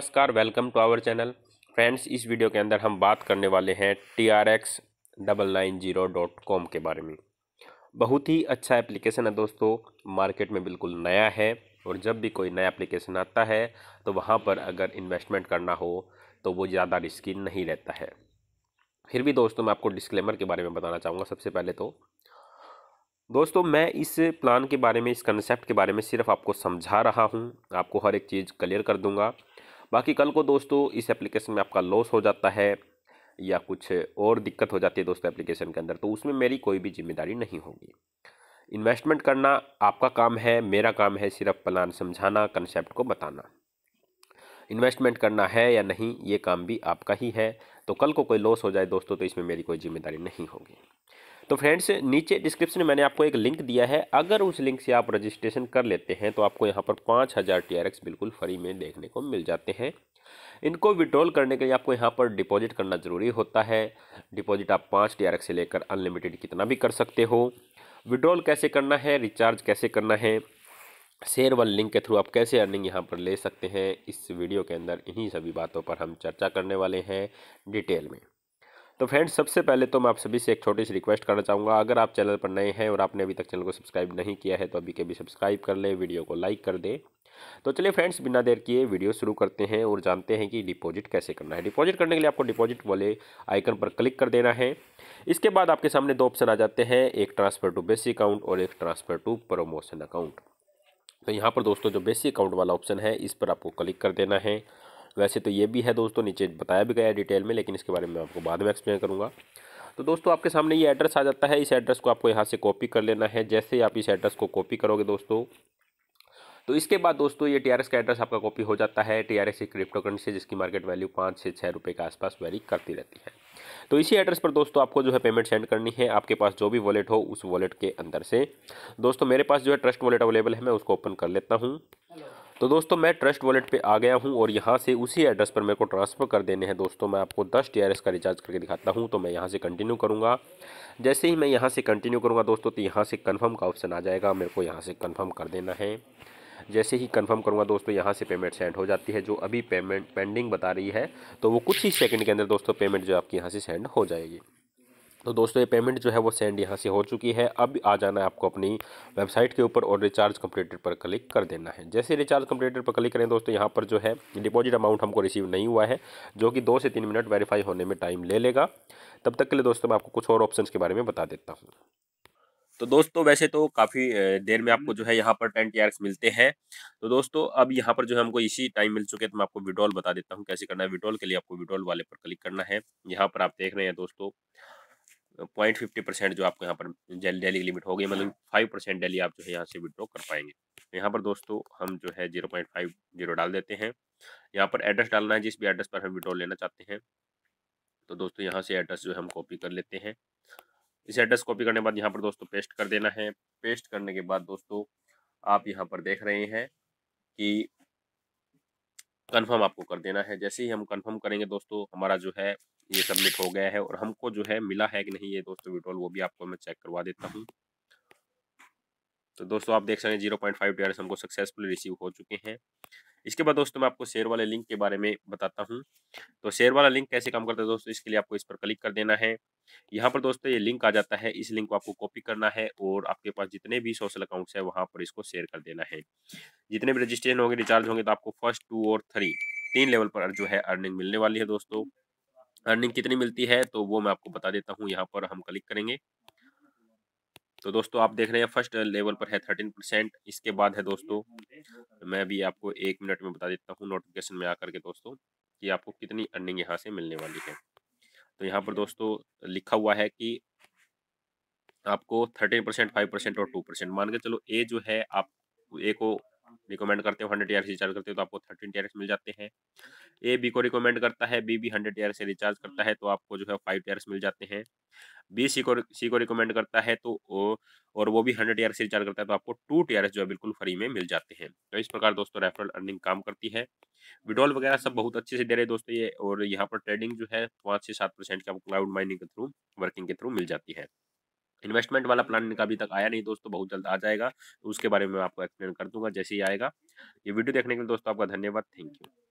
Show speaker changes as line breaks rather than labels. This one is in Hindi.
नमस्कार welcome to our channel friends इस वीडियो के अंदर हम बात करने वाले हैं T R X double nine zero dot com के बारे में बहुत ही अच्छा एप्लीकेशन है दोस्तों मार्केट में बिल्कुल नया है और जब भी कोई नया एप्लीकेशन आता है तो वहाँ पर अगर इन्वेस्टमेंट करना हो तो वो ज़्यादा रिस्की नहीं रहता है फिर भी दोस्तों मैं आपको डिस्क्लेमर के बारे में बताना चाहूँगा सबसे पहले तो दोस्तों मैं इस प्लान के बारे में इस कंसेप्ट के बारे में सिर्फ आपको समझा रहा हूँ आपको हर एक चीज़ क्लियर कर दूँगा बाकी कल को दोस्तों इस एप्लीकेशन में आपका लॉस हो जाता है या कुछ और दिक्कत हो जाती है दोस्तों एप्लीकेशन के अंदर तो उसमें मेरी कोई भी जिम्मेदारी नहीं होगी इन्वेस्टमेंट करना आपका काम है मेरा काम है सिर्फ प्लान समझाना कंसेप्ट को बताना इन्वेस्टमेंट करना है या नहीं ये काम भी आपका ही है तो कल को कोई लॉस हो जाए दोस्तों तो इसमें मेरी कोई जिम्मेदारी नहीं होगी तो फ्रेंड्स नीचे डिस्क्रिप्शन में मैंने आपको एक लिंक दिया है अगर उस लिंक से आप रजिस्ट्रेशन कर लेते हैं तो आपको यहाँ पर पाँच हज़ार टी बिल्कुल फ्री में देखने को मिल जाते हैं इनको विड्रॉल करने के लिए आपको यहाँ पर डिपॉजिट करना ज़रूरी होता है डिपॉजिट आप पाँच टी से लेकर अनलिमिटेड कितना भी कर सकते हो विड्रॉल कैसे करना है रिचार्ज कैसे करना है शेयर वाले लिंक के थ्रू आप कैसे अर्निंग यहाँ पर ले सकते हैं इस वीडियो के अंदर इन्हीं सभी बातों पर हम चर्चा करने वाले हैं डिटेल में तो फ्रेंड्स सबसे पहले तो मैं आप सभी से एक छोटी सी रिक्वेस्ट करना चाहूँगा अगर आप चैनल पर नए हैं और आपने अभी तक चैनल को सब्सक्राइब नहीं किया है तो अभी के भी सब्सक्राइब कर लें वीडियो को लाइक कर दें तो चलिए फ्रेंड्स बिना देर किए वीडियो शुरू करते हैं और जानते हैं कि डिपॉजिट कैसे करना है डिपॉजिट करने के लिए आपको डिपॉजिट वाले आइकन पर क्लिक कर देना है इसके बाद आपके सामने दो ऑप्शन आ जाते हैं एक ट्रांसफ़र टू बेसिक अकाउंट और एक ट्रांसफ़र टू प्रमोशन अकाउंट तो यहाँ पर दोस्तों जो बेसिक अकाउंट वाला ऑप्शन है इस पर आपको क्लिक कर देना है वैसे तो ये भी है दोस्तों नीचे बताया भी गया डिटेल में लेकिन इसके बारे में आपको बाद में एक्सप्लेन करूँगा तो दोस्तों आपके सामने ये एड्रेस आ जाता है इस एड्रेस को आपको यहाँ से कॉपी कर लेना है जैसे ही आप इस एड्रेस को कॉपी करोगे दोस्तों तो इसके बाद दोस्तों ये टी का एड्रेस आपका कॉपी हो जाता है T R S crypto currency जिसकी मार्केट वैल्यू पाँच से छः रुपये के आसपास वैरी करती रहती है तो इसी एड्रेस पर दोस्तों आपको जो है पेमेंट सेंड करनी है आपके पास जो भी वॉलेट हो उस वॉलेट के अंदर से दोस्तों मेरे पास जो है ट्रस्ट वॉलेट अवेलेबल है मैं उसको ओपन कर लेता हूँ तो दोस्तों मैं ट्रस्ट वॉलेट पे आ गया हूँ और यहाँ से उसी एड्रेस पर मेरे को ट्रांसफ़र कर देने हैं दोस्तों मैं आपको 10 टी का रिचार्ज करके दिखाता हूँ तो मैं यहाँ से कंटिन्यू करूँगा जैसे ही मैं यहाँ से कंटिन्यू करूँगा दोस्तों तो यहाँ से कन्फर्म का ऑप्शन आ जाएगा मेरे को यहाँ से कन्फर्म कर देना है जैसे ही कन्फर्म करूँगा दोस्तों यहाँ से पेमेंट सेंड हो जाती है जो अभी पेमेंट पेंडिंग बता रही है तो वो कुछ ही सेकेंड के अंदर दोस्तों पेमेंट जो आपकी यहाँ से सेंड हो जाएगी तो दोस्तों ये पेमेंट जो है वो सेंड यहाँ से हो चुकी है अब आ जाना है आपको अपनी वेबसाइट के ऊपर और रिचार्ज कंप्लीटेड पर क्लिक कर देना है जैसे रिचार्ज कंप्लीटेड पर क्लिक करें दोस्तों यहाँ पर जो है डिपॉजिट अमाउंट हमको रिसीव नहीं हुआ है जो कि दो से तीन मिनट वेरीफाई होने में टाइम ले लेगा तब तक के लिए दोस्तों मैं आपको कुछ और ऑप्शन के बारे में बता देता हूँ तो दोस्तों वैसे तो काफ़ी देर में आपको जो है यहाँ पर टेन टी मिलते हैं तो दोस्तों अब यहाँ पर जो है हमको इसी टाइम मिल चुके हैं तो मैं आपको विड्रॉल बता देता हूँ कैसे करना है विड्रॉल के लिए आपको विड्रॉल वाले पर क्लिक करना है यहाँ पर आप देख रहे हैं दोस्तों पॉइंट फिफ्टी परसेंट जो आपको यहाँ पर डेली की लिमिट हो गई मतलब फाइव परसेंट डेली आप जो है यहाँ से विड्रॉ कर पाएंगे तो यहाँ पर दोस्तों हम जो है जीरो पॉइंट फाइव जीरो डाल देते हैं यहाँ पर एड्रेस डालना है जिस भी एड्रेस पर हम विड्रॉ लेना चाहते हैं तो दोस्तों यहाँ से एड्रेस जो है हम कॉपी कर लेते हैं इस एड्रेस कॉपी करने के बाद यहाँ पर दोस्तों पेस्ट कर देना है पेस्ट करने के बाद दोस्तों आप यहाँ पर देख रहे हैं कि कन्फर्म आपको कर देना है जैसे ही हम कन्फर्म करेंगे दोस्तों हमारा जो है ये सबमिट हो गया है और हमको जो है मिला है कि नहीं ये दोस्तों विड्रॉल वो भी आपको मैं चेक करवा देता हूँ तो दोस्तों आप देख सकते हैं जीरो पॉइंट फाइव टी हमको सक्सेसफुली रिसीव हो चुके हैं इसके बाद दोस्तों मैं आपको शेयर वाले लिंक के बारे में बताता हूँ तो शेयर वाला लिंक कैसे काम करता है दोस्तों इसके लिए आपको इस पर क्लिक कर देना है यहाँ पर दोस्तों ये लिंक आ जाता है इस लिंक को आपको कॉपी करना है और आपके पास जितने भी सोशल अकाउंट्स है वहाँ पर इसको शेयर कर देना है जितने भी रजिस्ट्रेशन होंगे रिचार्ज होंगे तो आपको फर्स्ट टू और थ्री तीन लेवल पर जो है अर्निंग मिलने वाली है दोस्तों अर्निंग कितनी मिलती है तो वो मैं आपको बता देता हूँ यहाँ पर हम क्लिक करेंगे तो दोस्तों आप देख रहे हैं फर्स्ट लेवल पर है थर्टीन परसेंट इसके बाद है दोस्तों मैं भी आपको एक मिनट में बता देता हूँ नोटिफिकेशन में आकर के दोस्तों कि आपको कितनी अर्निंग यहाँ से मिलने वाली है तो यहाँ पर दोस्तों लिखा हुआ है कि आपको थर्टीन परसेंट फाइव परसेंट और टू परसेंट मान के चलो ए जो है आप ए को रिकमेंड करते हो हंड्रेड टी रिचार्ज करते हो तो आपको थर्टीन टी मिल जाते हैं ए बी को रिकमेंड करता है बी भी हंड्रेड टी से रिचार्ज करता है तो आपको जो है फाइव टी मिल जाते हैं बी सी को सी को रिकमेंड करता है तो ओ, और वो भी हंड्रेड टी से रिचार्ज करता है तो आपको टू टी जो है बिल्कुल फ्री में मिल जाते हैं तो इस प्रकार दोस्तों रेफरल अर्निंग काम करती है विड्रॉल वगैरह सब बहुत अच्छे से दे रहे हैं दोस्तों ये और यहाँ पर ट्रेडिंग जो है पाँच से सात परसेंट की क्लाउड माइनिंग के थ्रू वर्किंग के थ्रू मिल जाती है इन्वेस्टमेंट वाला प्लान का अभी तक आया नहीं दोस्तों तो बहुत जल्द आ जाएगा उसके बारे में आपको एक्सप्लेन कर दूंगा जैसे ही आएगा ये वीडियो देखने के लिए दोस्तों आपका धन्यवाद थैंक यू